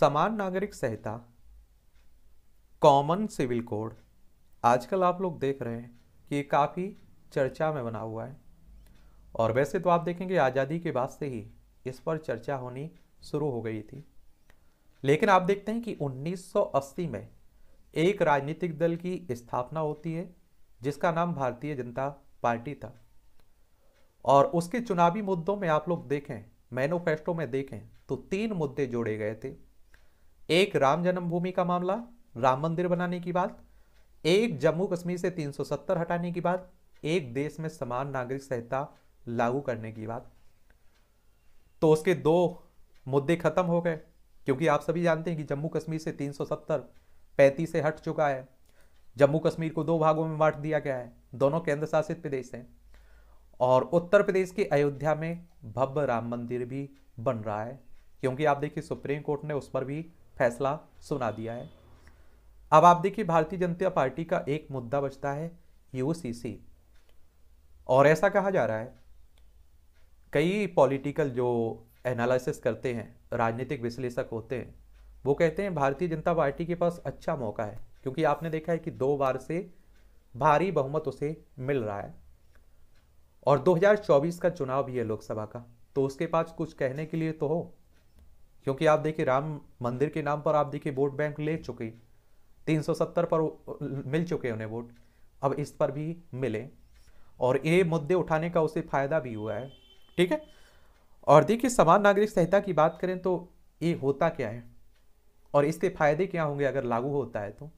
समान नागरिक संहिता common civil code आजकल आप लोग देख रहे हैं कि ये काफ़ी चर्चा में बना हुआ है और वैसे तो आप देखेंगे आज़ादी के बाद से ही इस पर चर्चा होनी शुरू हो गई थी लेकिन आप देखते हैं कि 1980 में एक राजनीतिक दल की स्थापना होती है जिसका नाम भारतीय जनता पार्टी था और उसके चुनावी मुद्दों में आप लोग देखें मैनोफेस्टो में देखें तो तीन मुद्दे जोड़े गए थे एक राम जन्मभूमि का मामला राम मंदिर बनाने की बात एक जम्मू कश्मीर से 370 हटाने की बात एक देश में समान नागरिक संहिता लागू करने की बात तो उसके दो मुद्दे खत्म हो गए क्योंकि आप सभी जानते हैं कि जम्मू कश्मीर से 370 पैंतीस से हट चुका है जम्मू कश्मीर को दो भागों में बांट दिया गया है दोनों केंद्र शासित प्रदेश हैं और उत्तर प्रदेश के अयोध्या में भव्य राम मंदिर भी बन रहा है क्योंकि आप देखिए सुप्रीम कोर्ट ने उस पर भी फैसला सुना दिया है अब आप देखिए भारतीय जनता पार्टी का एक मुद्दा बचता है यूसीसी और ऐसा कहा जा रहा है कई पॉलिटिकल जो एनालिसिस करते हैं राजनीतिक विश्लेषक होते हैं वो कहते हैं भारतीय जनता पार्टी के पास अच्छा मौका है क्योंकि आपने देखा है कि दो बार से भारी बहुमत उसे मिल रहा है और 2024 का चुनाव भी है लोकसभा का तो उसके पास कुछ कहने के लिए तो हो क्योंकि आप देखिए राम मंदिर के नाम पर आप देखिए वोट बैंक ले चुके 370 पर मिल चुके उन्हें वोट अब इस पर भी मिले और ये मुद्दे उठाने का उसे फायदा भी हुआ है ठीक है और देखिए समान नागरिक संहिता की बात करें तो ये होता क्या है और इसके फायदे क्या होंगे अगर लागू होता है तो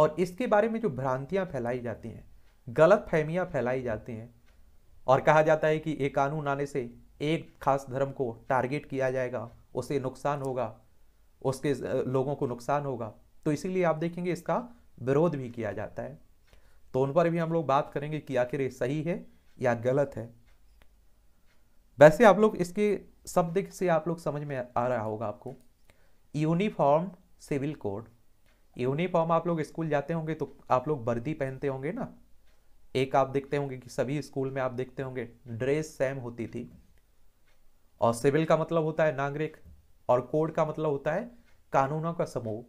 और इसके बारे में जो भ्रांतियाँ फैलाई जाती हैं गलत फहमियाँ फैलाई जाती हैं और कहा जाता है कि ये कानून आने से एक खास धर्म को टारगेट किया जाएगा उसे नुकसान होगा उसके लोगों को नुकसान होगा तो इसीलिए आप देखेंगे इसका विरोध भी किया जाता है तो उन पर भी हम लोग बात करेंगे कि आखिर ये सही है या गलत है वैसे आप लोग इसके शब्द से आप लोग समझ में आ रहा होगा आपको यूनिफॉर्म सिविल कोड यूनिफॉर्म आप लोग स्कूल जाते होंगे तो आप लोग वर्दी पहनते होंगे ना एक आप देखते होंगे कि सभी स्कूल में आप देखते होंगे ड्रेस सेम होती थी और सिविल का मतलब होता है नागरिक और कोड का मतलब होता है कानूनों का समूह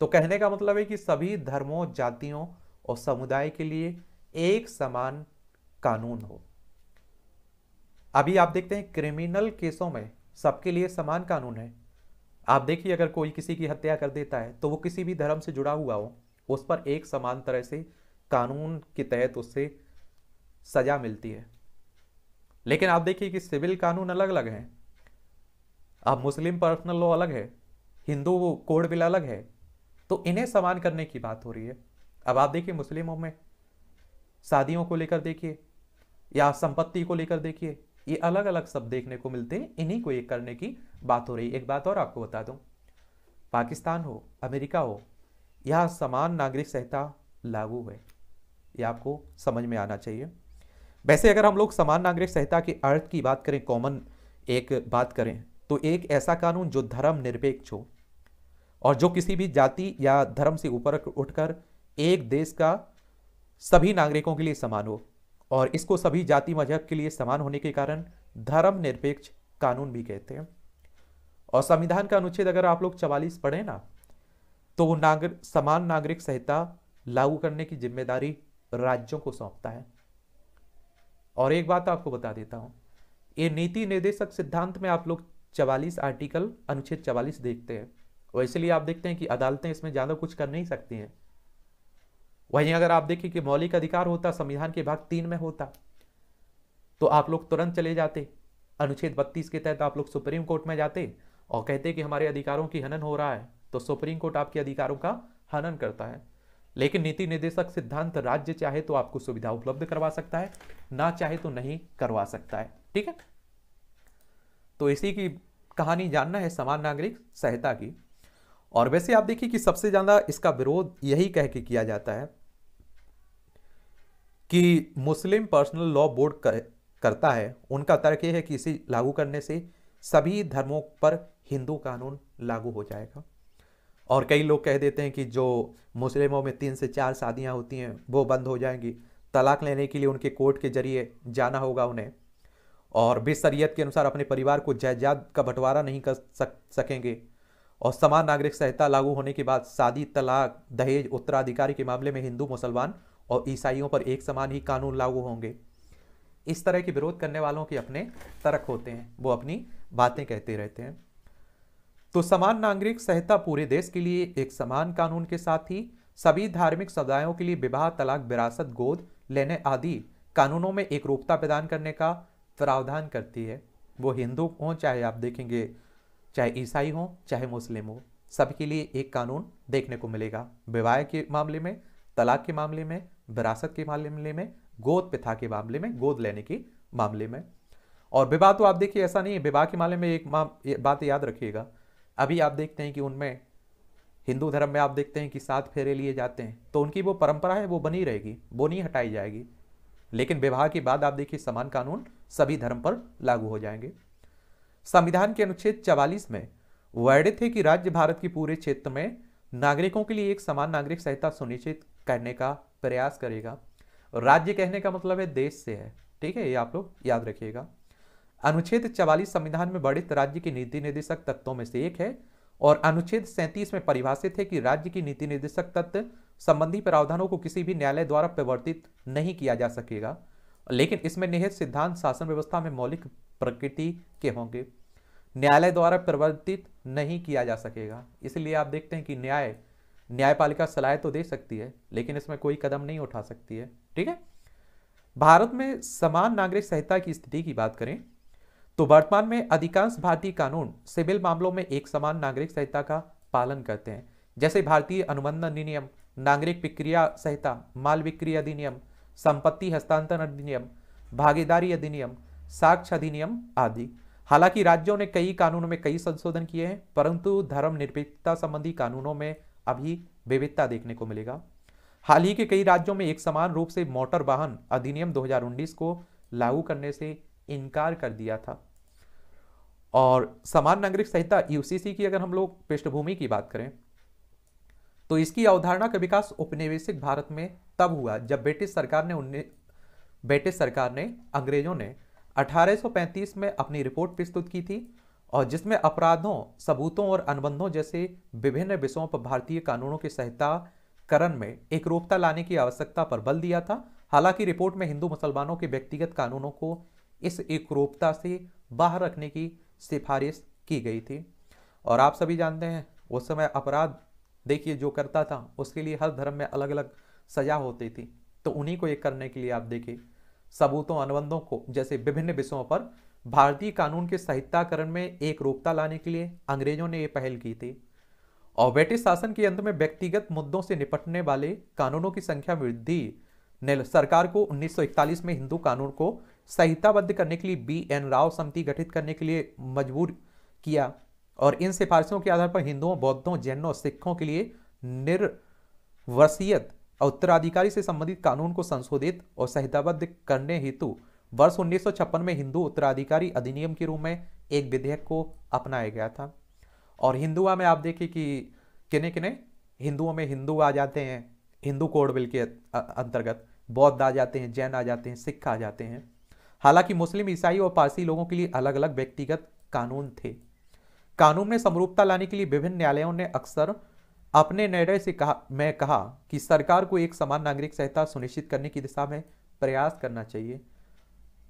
तो कहने का मतलब है कि सभी धर्मों जातियों और समुदाय के लिए एक समान कानून हो अभी आप देखते हैं क्रिमिनल केसों में सबके लिए समान कानून है आप देखिए अगर कोई किसी की हत्या कर देता है तो वो किसी भी धर्म से जुड़ा हुआ हो उस पर एक समान तरह से कानून के तहत उससे सजा मिलती है लेकिन आप देखिए कि सिविल कानून अलग अलग हैं अब मुस्लिम पर्सनल लॉ अलग है हिंदू कोड बिल अलग है तो इन्हें समान करने की बात हो रही है अब आप देखिए मुस्लिमों में शादियों को लेकर देखिए या संपत्ति को लेकर देखिए ये अलग अलग सब देखने को मिलते हैं इन्हीं को एक करने की बात हो रही है एक बात और आपको बता दूं पाकिस्तान हो अमेरिका हो यह समान नागरिक संहिता लागू है ये आपको समझ में आना चाहिए वैसे अगर हम लोग समान नागरिक संहिता के अर्थ की बात करें कॉमन एक बात करें तो एक ऐसा कानून जो धर्म निरपेक्ष हो और जो किसी भी जाति या धर्म से ऊपर उठकर एक देश का सभी नागरिकों के लिए समान हो और इसको सभी जाति मजहब के लिए समान होने के कारण धर्म निरपेक्ष कानून भी कहते हैं और संविधान का अनुच्छेद अगर आप लोग चवालीस पढ़ें ना तो वो नागर समान नागरिक संहिता लागू करने की जिम्मेदारी राज्यों को सौंपता है और एक बात तो आपको बता देता हूँ ये नीति निर्देशक सिद्धांत में आप लोग चवालीस आर्टिकल अनुच्छेद चवालीस देखते हैं वैसे लिए आप देखते हैं कि अदालतें इसमें ज़्यादा कुछ कर नहीं सकती हैं वहीं अगर आप देखें कि मौलिक अधिकार होता संविधान के भाग तीन में होता तो आप लोग तुरंत चले जाते अनुच्छेद बत्तीस के तहत आप लोग सुप्रीम कोर्ट में जाते और कहते कि हमारे अधिकारों की हनन हो रहा है तो सुप्रीम कोर्ट आपके अधिकारों का हनन करता है लेकिन नीति निर्देशक सिद्धांत राज्य चाहे तो आपको सुविधा उपलब्ध करवा सकता है ना चाहे तो नहीं करवा सकता है ठीक है तो इसी की कहानी जानना है समान नागरिक सहायता की और वैसे आप देखिए कि सबसे ज्यादा इसका विरोध यही कह के किया जाता है कि मुस्लिम पर्सनल लॉ बोर्ड कर, करता है उनका तर्क यह है कि इसे लागू करने से सभी धर्मों पर हिंदू कानून लागू हो जाएगा और कई लोग कह देते हैं कि जो मुस्लिमों में तीन से चार शादियाँ होती हैं वो बंद हो जाएंगी तलाक लेने के लिए उनके कोर्ट के जरिए जाना होगा उन्हें और बेसरीत के अनुसार अपने परिवार को जायदाद का बंटवारा नहीं कर सक सकेंगे और समान नागरिक संहिता लागू होने के बाद शादी तलाक दहेज उत्तराधिकारी के मामले में हिंदू मुसलमान और ईसाइयों पर एक समान ही कानून लागू होंगे इस तरह के विरोध करने वालों के अपने तर्क होते हैं वो अपनी बातें कहते रहते हैं तो समान नागरिक संहिता पूरे देश के लिए एक समान कानून के साथ ही सभी धार्मिक समुदायों के लिए विवाह तलाक विरासत गोद लेने आदि कानूनों में एक रूपता प्रदान करने का प्रावधान करती है वो हिंदू हों चाहे आप देखेंगे चाहे ईसाई हों चाहे मुस्लिम हो सबके लिए एक कानून देखने को मिलेगा विवाह के मामले में तलाक के मामले में विरासत के मामले में गोद पिथा के मामले में गोद लेने के मामले में और विवाह तो आप देखिए ऐसा नहीं है विवाह के मामले में एक बात याद रखिएगा अभी आप देखते हैं कि उनमें हिंदू धर्म में आप देखते हैं कि सात फेरे लिए जाते हैं तो उनकी वो परंपरा है वो बनी रहेगी वो नहीं हटाई जाएगी लेकिन विवाह के बाद आप देखिए समान कानून सभी धर्म पर लागू हो जाएंगे संविधान के अनुच्छेद चवालीस में वर्णित थे कि राज्य भारत के पूरे क्षेत्र में नागरिकों के लिए एक समान नागरिक संहिता सुनिश्चित करने का प्रयास करेगा राज्य कहने का मतलब है देश से है ठीक है ये आप लोग याद रखिएगा अनुच्छेद चवालीस संविधान में वर्णित राज्य के नीति निर्देशक तत्वों में से एक है और अनुच्छेद सैंतीस में परिभाषित है कि राज्य की नीति निर्देशक तत्व संबंधी प्रावधानों को किसी भी न्यायालय द्वारा परिवर्तित नहीं किया जा सकेगा लेकिन इसमें निहित सिद्धांत शासन व्यवस्था में मौलिक प्रकृति के होंगे न्यायालय द्वारा परिवर्तित नहीं किया जा सकेगा इसलिए आप देखते हैं कि न्याय न्यायपालिका सलाह तो दे सकती है लेकिन इसमें कोई कदम नहीं उठा सकती है ठीक है भारत में समान नागरिक संहिता की स्थिति की बात करें तो वर्तमान में अधिकांश भारतीय कानून सिविल मामलों में एक समान नागरिक संहिता का पालन करते हैं जैसे भारतीय अनुबंध अधिनियम नागरिक विक्रिया संहिता माल विक्री अधिनियम संपत्ति हस्तांतरण अधिनियम भागीदारी अधिनियम साक्ष्य अधिनियम आदि हालांकि राज्यों ने कई कानूनों में कई संशोधन किए हैं परंतु धर्म निरपेक्षता संबंधी कानूनों में अभी विविधता देखने को मिलेगा हाल ही के कई राज्यों में एक समान रूप से मोटर वाहन अधिनियम 2019 को लागू करने से इनकार कर दिया था और समान नागरिक संहिता यूसीसी की अगर हम लोग पृष्ठभूमि की बात करें तो इसकी अवधारणा का विकास उपनिवेशिक भारत में तब हुआ जब ब्रिटिश सरकार ने उन्नीस ब्रिटिश सरकार ने अंग्रेजों ने 1835 में अपनी रिपोर्ट प्रस्तुत की थी और जिसमें अपराधों सबूतों और अनुबंधों जैसे विभिन्न विषयों पर भारतीय कानूनों की सहिताकरण में एकरूपता लाने की आवश्यकता पर बल दिया था हालांकि रिपोर्ट में हिंदू मुसलमानों के व्यक्तिगत कानूनों को इस एकरूपता से बाहर रखने की सिफारिश की गई थी और आप सभी जानते हैं उस समय अपराध देखिए जो करता था उसके लिए हर धर्म में अलग अलग सजा होती थी तो उन्हीं को एक करने के लिए आप देखिए सबूतों अनुबंधों को जैसे विभिन्न विषयों पर भारतीय कानून के संहिताकरण में एक रूपता लाने के लिए अंग्रेजों ने यह पहल की थी और ब्रिटिश शासन के अंत में व्यक्तिगत मुद्दों से निपटने वाले कानूनों की संख्या वृद्धि ने सरकार को 1941 में हिंदू कानून को संहिताबद्ध करने के लिए बी एन राव समिति गठित करने के लिए मजबूर किया और इन सिफारिशों के आधार पर हिंदुओं बौद्धों जैनों सिखों के लिए निर्वसीयत और उत्तराधिकारी से संबंधित कानून को संशोधित और संहिताबद्ध करने हेतु वर्ष उन्नीस में हिंदू उत्तराधिकारी अधिनियम के रूप में एक विधेयक को अपनाया गया था और हिंदुआ में आप देखिए कि किने किने हिंदुओं में हिंदू आ जाते हैं हिंदू कोड बिल के अंतर्गत बौद्ध आ जाते हैं जैन आ जाते हैं सिख आ जाते हैं हालांकि मुस्लिम ईसाई और पारसी लोगों के लिए अलग अलग व्यक्तिगत कानून थे कानून में समरूपता लाने के लिए विभिन्न न्यायालयों ने अक्सर अपने निर्णय से कहा मैं कहा कि सरकार को एक समान नागरिक संहिता सुनिश्चित करने की दिशा में प्रयास करना चाहिए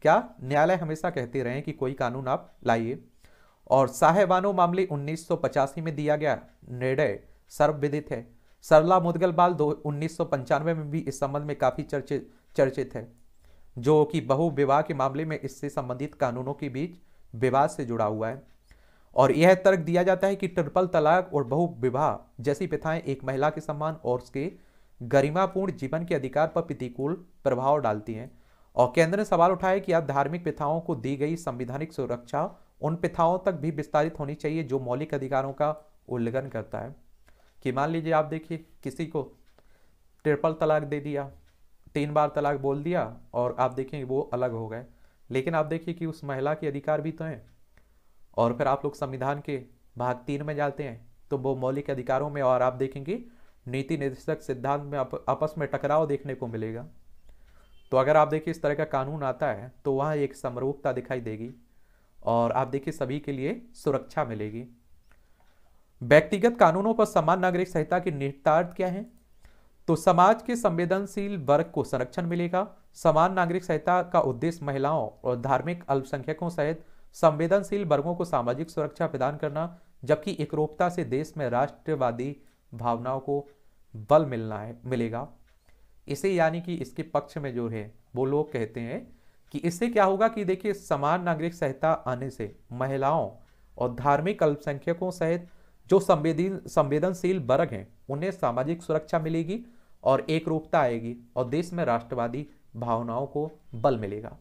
क्या न्यायालय हमेशा कहते रहे कि कोई कानून आप लाइए और साहेबानो मामले उन्नीस में दिया गया निर्णय सर्वविदित है सरला मुदगल बाल दो उन्नीस में भी इस संबंध में काफ़ी चर्चित चर्चित है जो कि बहु विवाह के मामले में इससे संबंधित कानूनों के बीच विवाद से जुड़ा हुआ है और यह तर्क दिया जाता है कि ट्रिपल तलाक और बहु विवाह जैसी प्रथाएं एक महिला के सम्मान और उसके गरिमापूर्ण जीवन के अधिकार पर प्रतिकूल प्रभाव डालती हैं और केंद्र ने सवाल उठाया कि अब धार्मिक प्रथाओं को दी गई संविधानिक सुरक्षा उन प्रथाओं तक भी विस्तारित होनी चाहिए जो मौलिक अधिकारों का उल्लंघन करता है कि मान लीजिए आप देखिए किसी को ट्रिपल तलाक दे दिया तीन बार तलाक बोल दिया और आप देखें वो अलग हो गए लेकिन आप देखिए कि उस महिला के अधिकार भी तो हैं और फिर आप लोग संविधान के भाग तीन में जाते हैं तो वो मौलिक अधिकारों में और आप देखेंगे नीति निर्देशक सिद्धांत में आप, आपस में टकराव देखने को मिलेगा तो अगर आप देखिए इस तरह का कानून आता है तो वहाँ एक समरूपता दिखाई देगी और आप देखिए सभी के लिए सुरक्षा मिलेगी व्यक्तिगत कानूनों पर समान नागरिक संहिता के निर्तार्थ क्या हैं तो समाज के संवेदनशील वर्ग को संरक्षण मिलेगा समान नागरिक संहिता का उद्देश्य महिलाओं और धार्मिक अल्पसंख्यकों सहित संवेदनशील वर्गों को सामाजिक सुरक्षा प्रदान करना जबकि एकरूपता से देश में राष्ट्रवादी भावनाओं को बल मिलना है मिलेगा इसे यानी कि इसके पक्ष में जो है वो लोग कहते हैं कि इससे क्या होगा कि देखिए समान नागरिक संहिता आने से महिलाओं और धार्मिक अल्पसंख्यकों सहित जो संवेदी संवेदनशील वर्ग हैं उन्हें सामाजिक सुरक्षा मिलेगी और एक रूपता आएगी और देश में राष्ट्रवादी भावनाओं को बल मिलेगा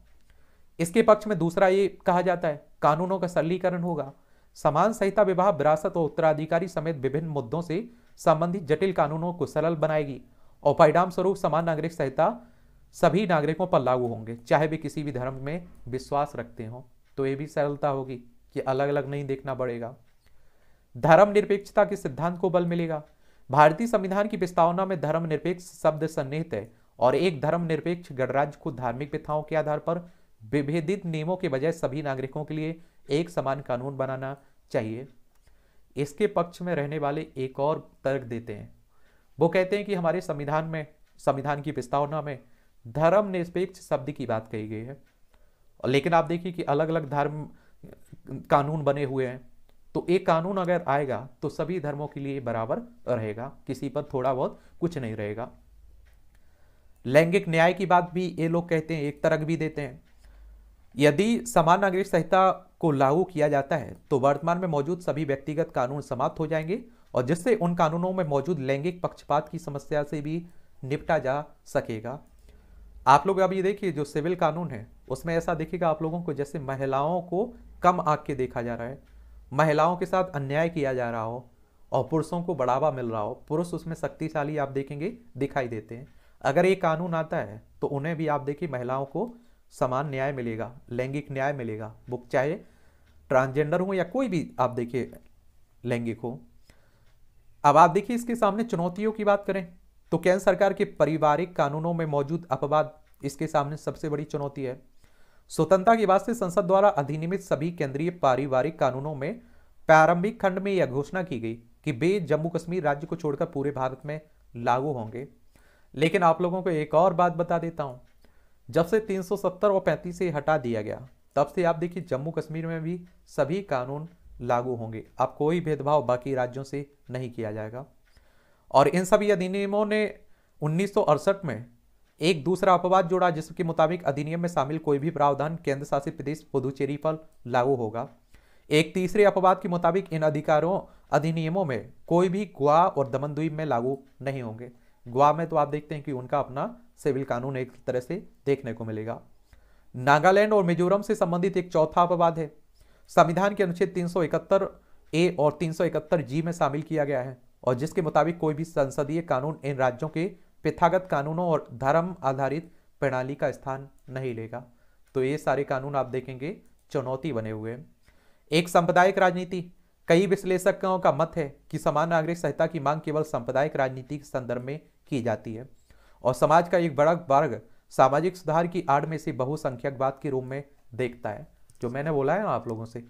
इसके पक्ष में दूसरा ये कहा जाता है कानूनों का सरलीकरण होगा समान संहिता विवाह विरासत और उत्तराधिकारी समेत विभिन्न मुद्दों से संबंधित जटिल कानूनों को सरल बनाएगी और परिणाम स्वरूप समान नागरिक संहिता सभी नागरिकों पर लागू होंगे चाहे वे किसी भी धर्म में विश्वास रखते हों तो ये भी सरलता होगी कि अलग अलग नहीं देखना पड़ेगा धर्म निरपेक्षता के सिद्धांत को बल मिलेगा भारतीय संविधान की प्रस्तावना में धर्मनिरपेक्ष शब्द सन्निहित है और एक धर्मनिरपेक्ष गणराज्य को धार्मिक प्रथाओं के आधार पर विभेदित नियमों के बजाय सभी नागरिकों के लिए एक समान कानून बनाना चाहिए इसके पक्ष में रहने वाले एक और तर्क देते हैं वो कहते हैं कि हमारे संविधान में संविधान की प्रस्तावना में धर्म निरपेक्ष शब्द की बात कही गई है लेकिन आप देखिए कि अलग अलग धर्म कानून बने हुए हैं तो एक कानून अगर आएगा तो सभी धर्मों के लिए बराबर रहेगा किसी पर थोड़ा बहुत कुछ नहीं रहेगा लैंगिक न्याय की बात भी ये लोग कहते हैं एक तरक भी देते हैं यदि समान नागरिक संहिता को लागू किया जाता है तो वर्तमान में मौजूद सभी व्यक्तिगत कानून समाप्त हो जाएंगे और जिससे उन कानूनों में मौजूद लैंगिक पक्षपात की समस्या से भी निपटा जा सकेगा आप लोग अभी देखिए जो सिविल कानून है उसमें ऐसा देखिएगा आप लोगों को जैसे महिलाओं को कम आंख के देखा जा रहा है महिलाओं के साथ अन्याय किया जा रहा हो और पुरुषों को बढ़ावा मिल रहा हो पुरुष उसमें शक्तिशाली आप देखेंगे दिखाई देते हैं अगर ये कानून आता है तो उन्हें भी आप देखिए महिलाओं को समान न्याय मिलेगा लैंगिक न्याय मिलेगा बुक चाहे ट्रांसजेंडर हो या कोई भी आप देखिए लैंगिक हो अब आप देखिए इसके सामने चुनौतियों की बात करें तो केंद्र सरकार के पारिवारिक कानूनों में मौजूद अपवाद इसके सामने सबसे बड़ी चुनौती है स्वतंत्रता के बाद से संसद द्वारा अधिनियमित सभी केंद्रीय पारिवारिक कानूनों में प्रारंभिक खंड में यह घोषणा की गई कि वे जम्मू कश्मीर राज्य को छोड़कर पूरे भारत में लागू होंगे लेकिन आप लोगों को एक और बात बता देता हूं जब से 370 और 35 से हटा दिया गया तब से आप देखिए जम्मू कश्मीर में भी सभी कानून लागू होंगे अब कोई भेदभाव बाकी राज्यों से नहीं किया जाएगा और इन सभी अधिनियमों ने उन्नीस में एक दूसरा अपवाद जोड़ा जिसके मुताबिक अधिनियम में शामिल कोई भी प्रावधान केंद्र शासित प्रदेश पुदुचेरी पर लागू होगा एक तीसरे अपवाद के मुताबिक इन अधिकारों अधिनियमों में कोई भी गोवा और दमन द्वीप में लागू नहीं होंगे गोवा में तो आप देखते हैं कि उनका अपना सिविल कानून एक तरह से देखने को मिलेगा नागालैंड और मिजोरम से संबंधित एक चौथा अपवाद है संविधान के अनुच्छेद 371 ए और 371 जी में शामिल किया गया है और जिसके मुताबिक कोई भी संसदीय कानून इन राज्यों के प्रथागत कानूनों और धर्म आधारित प्रणाली का स्थान नहीं लेगा तो ये सारे कानून आप देखेंगे चुनौती बने हुए हैं एक सांप्रदायिक राजनीति कई विश्लेषकों का मत है कि समान नागरिक संहिता की मांग केवल सांप्रदायिक राजनीति के संदर्भ में की जाती है और समाज का एक बड़ा वर्ग सामाजिक सुधार की आड़ में से बहुसंख्यकवाद के रूप में देखता है जो मैंने बोला है ना आप लोगों से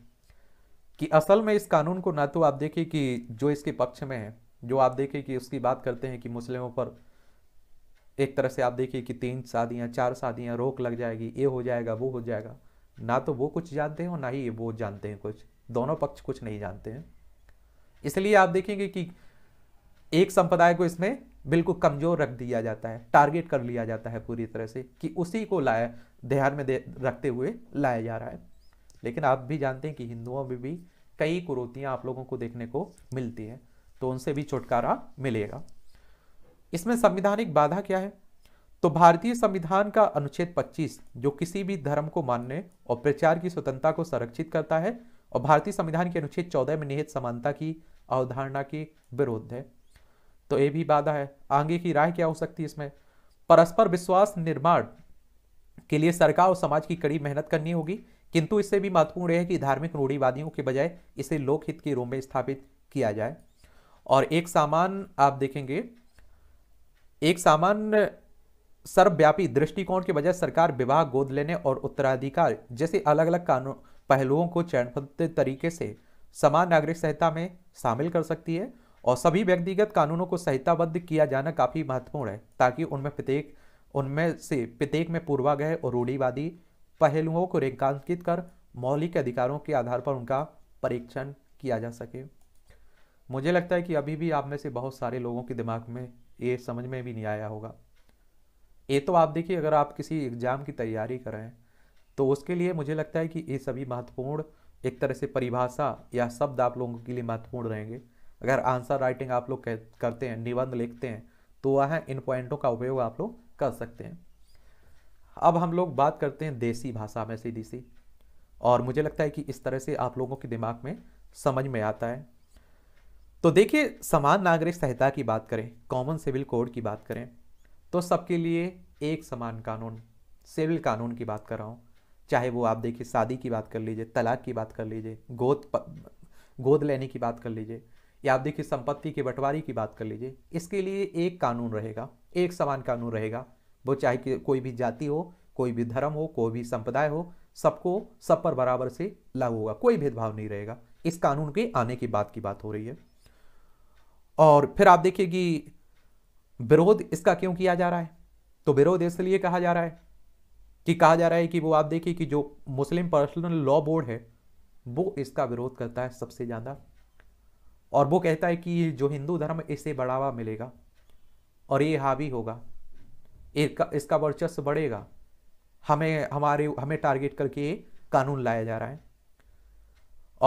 कि असल में इस कानून को ना तो आप देखें कि जो इसके पक्ष में है जो आप देखें कि उसकी बात करते हैं कि मुस्लिमों पर एक तरह से आप देखिए कि तीन शादियाँ चार शादियाँ रोक लग जाएगी ये हो जाएगा वो हो जाएगा ना तो वो कुछ जानते हैं और ना ही ये वो जानते हैं कुछ दोनों पक्ष कुछ नहीं जानते हैं इसलिए आप देखेंगे कि एक संप्रदाय को इसमें बिल्कुल कमज़ोर रख दिया जाता है टारगेट कर लिया जाता है पूरी तरह से कि उसी को लाया ध्यान में रखते हुए लाया जा रहा है लेकिन आप भी जानते हैं कि हिंदुओं में भी, भी कई कुरोतियाँ आप लोगों को देखने को मिलती हैं तो उनसे भी छुटकारा मिलेगा इसमें संविधानिक बाधा क्या है तो भारतीय संविधान का अनुच्छेद 25 जो किसी भी धर्म को मानने और प्रचार की स्वतंत्रता को संरक्षित करता है और भारतीय संविधान के अनुच्छेद चौदह में निहित समानता की अवधारणा के विरोध है तो ये भी बाधा है आगे की राय क्या हो सकती है इसमें परस्पर विश्वास निर्माण के लिए सरकार और समाज की कड़ी मेहनत करनी होगी किंतु इससे भी महत्वपूर्ण है कि धार्मिक रूढ़ीवादियों के बजाय इसे लोकहित के रूप में स्थापित किया जाए और एक सामान आप देखेंगे एक सामान्य सर्वव्यापी दृष्टिकोण के बजाय सरकार विवाह गोद लेने और उत्तराधिकार जैसे अलग अलग कानून पहलुओं को चरणबद्ध तरीके से समान नागरिक संहिता में शामिल कर सकती है और सभी व्यक्तिगत कानूनों को संहिताबद्ध किया जाना काफ़ी महत्वपूर्ण है ताकि उनमें प्रत्येक उनमें से प्रत्येक में पूर्वाग्रह और रूढ़ीवादी पहलुओं को रेखांकित कर मौलिक अधिकारों के आधार पर उनका परीक्षण किया जा सके मुझे लगता है कि अभी भी आप में से बहुत सारे लोगों के दिमाग में ये समझ में भी नहीं आया होगा ये तो आप देखिए अगर आप किसी एग्ज़ाम की तैयारी कर रहे हैं तो उसके लिए मुझे लगता है कि ये सभी महत्वपूर्ण एक तरह से परिभाषा या शब्द आप लोगों के लिए महत्वपूर्ण रहेंगे अगर आंसर राइटिंग आप लोग करते हैं निबंध लिखते हैं तो वह इन पॉइंटों का उपयोग आप लोग कर सकते हैं अब हम लोग बात करते हैं देसी भाषा में सीधी सी और मुझे लगता है कि इस तरह से आप लोगों के दिमाग में समझ में आता है तो देखिए समान नागरिक संहिता की बात करें कॉमन सिविल कोड की बात करें तो सबके लिए एक समान कानून सिविल कानून की बात कर रहा हूँ चाहे वो आप देखिए शादी की बात कर लीजिए तलाक की बात कर लीजिए गोद गोद लेने की बात कर लीजिए या आप देखिए संपत्ति के बंटवारे की बात कर लीजिए इसके लिए एक कानून रहेगा एक समान कानून रहेगा वो चाहे कि कोई भी जाति हो कोई भी धर्म हो कोई भी संप्रदाय हो सबको सब पर बराबर से लागू होगा कोई भेदभाव नहीं रहेगा इस कानून के आने की बात की बात हो रही है और फिर आप देखिए कि विरोध इसका क्यों किया जा रहा है तो विरोध इसलिए कहा जा रहा है कि कहा जा रहा है कि वो आप देखिए कि जो मुस्लिम पर्सनल लॉ बोर्ड है वो इसका विरोध करता है सबसे ज़्यादा और वो कहता है कि जो हिंदू धर्म इसे बढ़ावा मिलेगा और ये हावी होगा इसका इसका वर्चस्व बढ़ेगा हमें हमारे हमें टारगेट करके ये कानून लाया जा रहा है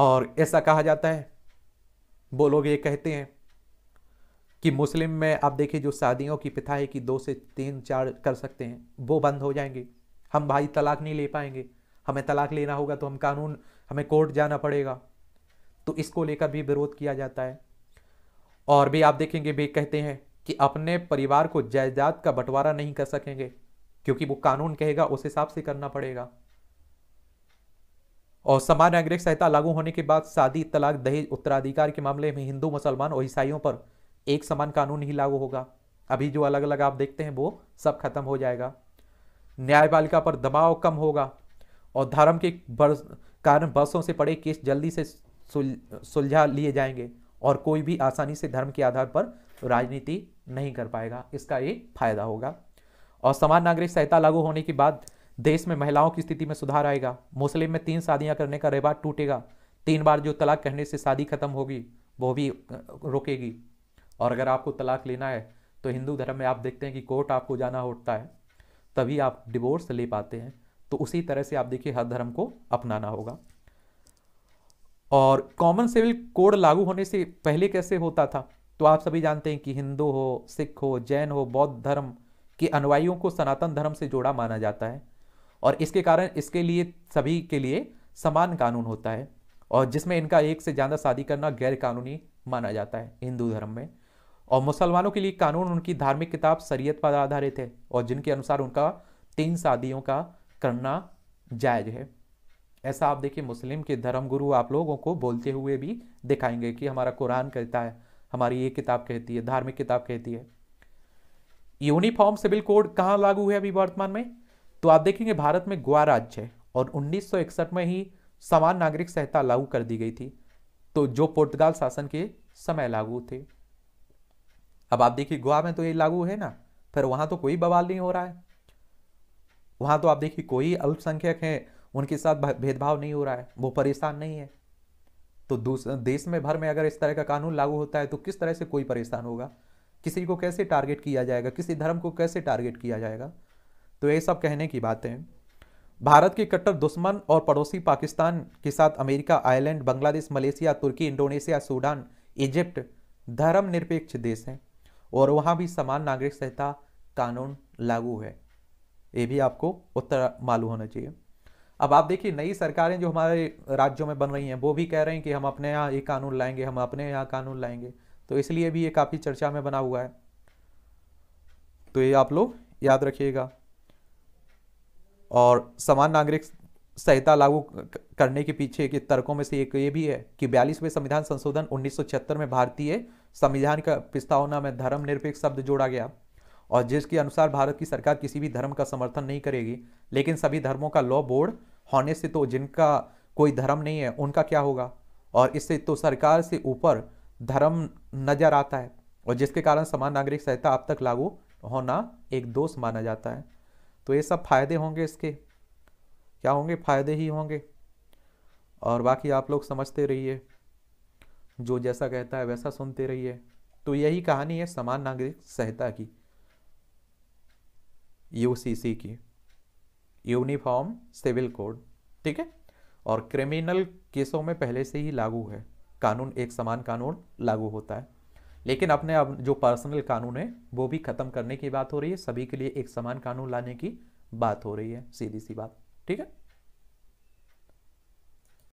और ऐसा कहा जाता है वो लोग ये कहते हैं कि मुस्लिम में आप देखिए जो शादियों की प्रथा है कि दो से तीन चार कर सकते हैं वो बंद हो जाएंगे हम भाई तलाक नहीं ले पाएंगे हमें तलाक लेना होगा तो हम कानून हमें कोर्ट जाना पड़ेगा तो इसको लेकर भी विरोध किया जाता है और भी आप देखेंगे भी कहते हैं कि अपने परिवार को जायदाद का बंटवारा नहीं कर सकेंगे क्योंकि वो कानून कहेगा उस हिसाब से करना पड़ेगा और समान नागरिक संहिता लागू होने के बाद शादी तलाक दहेज उत्तराधिकार के मामले में हिंदू मुसलमान और ईसाइयों पर एक समान कानून ही लागू होगा अभी जो अलग अलग आप देखते हैं वो सब खत्म हो जाएगा न्यायपालिका पर दबाव कम होगा और धर्म के कारण बसों से पड़े केस जल्दी से सुलझा लिए जाएंगे और कोई भी आसानी से धर्म के आधार पर राजनीति नहीं कर पाएगा इसका ये फायदा होगा और समान नागरिक संहिता लागू होने के बाद देश में महिलाओं की स्थिति में सुधार आएगा मुस्लिम में तीन शादियां करने का रिवाज टूटेगा तीन बार जो तलाक कहने से शादी खत्म होगी वो भी रोकेगी और अगर आपको तलाक लेना है तो हिंदू धर्म में आप देखते हैं कि कोर्ट आपको जाना होता है तभी आप डिवोर्स ले पाते हैं तो उसी तरह से आप देखिए हर धर्म को अपनाना होगा और कॉमन सिविल कोड लागू होने से पहले कैसे होता था तो आप सभी जानते हैं कि हिंदू हो सिख हो जैन हो बौद्ध धर्म के अनुयायियों को सनातन धर्म से जोड़ा माना जाता है और इसके कारण इसके लिए सभी के लिए समान कानून होता है और जिसमें इनका एक से ज़्यादा शादी करना गैर कानूनी माना जाता है हिंदू धर्म में और मुसलमानों के लिए कानून उनकी धार्मिक किताब शरीयत पर आधारित है और जिनके अनुसार उनका तीन शादियों का करना जायज है ऐसा आप देखिए मुस्लिम के धर्मगुरु आप लोगों को बोलते हुए भी दिखाएंगे कि हमारा कुरान कहता है हमारी ये किताब कहती है धार्मिक किताब कहती है यूनिफॉर्म सिविल कोड कहाँ लागू है अभी वर्तमान में तो आप देखेंगे भारत में गोवा राज्य है और उन्नीस में ही समान नागरिक संहिता लागू कर दी गई थी तो जो पुर्तगाल शासन के समय लागू थे अब आप देखिए गोवा में तो ये लागू है ना फिर वहाँ तो कोई बवाल नहीं हो रहा है वहाँ तो आप देखिए कोई अल्पसंख्यक हैं उनके साथ भेदभाव नहीं हो रहा है वो परेशान नहीं है तो देश में भर में अगर इस तरह का कानून लागू होता है तो किस तरह से कोई परेशान होगा किसी को कैसे टारगेट किया जाएगा किसी धर्म को कैसे टारगेट किया जाएगा तो ये सब कहने की बातें भारत के कट्टर दुश्मन और पड़ोसी पाकिस्तान के साथ अमेरिका आयरलैंड बांग्लादेश मलेशिया तुर्की इंडोनेशिया सूडान इजिप्ट धर्म निरपेक्ष देश हैं और वहाँ भी समान नागरिक संहिता कानून लागू है ये भी आपको उत्तर मालूम होना चाहिए अब आप देखिए नई सरकारें जो हमारे राज्यों में बन रही हैं वो भी कह रहे हैं कि हम अपने यहाँ ये कानून लाएंगे हम अपने यहाँ कानून लाएंगे तो इसलिए भी ये काफ़ी चर्चा में बना हुआ है तो ये आप लोग याद रखिएगा और समान नागरिक संहिता लागू करने के पीछे के तर्कों में से एक ये भी है कि बयालीसवें संविधान संशोधन उन्नीस में भारतीय संविधान का प्रस्तावना में धर्म निरपेक्ष शब्द जोड़ा गया और जिसके अनुसार भारत की सरकार किसी भी धर्म का समर्थन नहीं करेगी लेकिन सभी धर्मों का लॉ बोर्ड होने से तो जिनका कोई धर्म नहीं है उनका क्या होगा और इससे तो सरकार से ऊपर धर्म नजर आता है और जिसके कारण समान नागरिक संहिता अब तक लागू होना एक दोष माना जाता है तो ये सब फायदे होंगे इसके क्या होंगे फायदे ही होंगे और बाकी आप लोग समझते रहिए जो जैसा कहता है वैसा सुनते रहिए तो यही कहानी है समान नागरिक संहिता की यूसीसी की यूनिफॉर्म सिविल कोड ठीक है और क्रिमिनल केसों में पहले से ही लागू है कानून एक समान कानून लागू होता है लेकिन अपने अब जो पर्सनल कानून है वो भी ख़त्म करने की बात हो रही है सभी के लिए एक समान कानून लाने की बात हो रही है सीधी सी बात ठीक है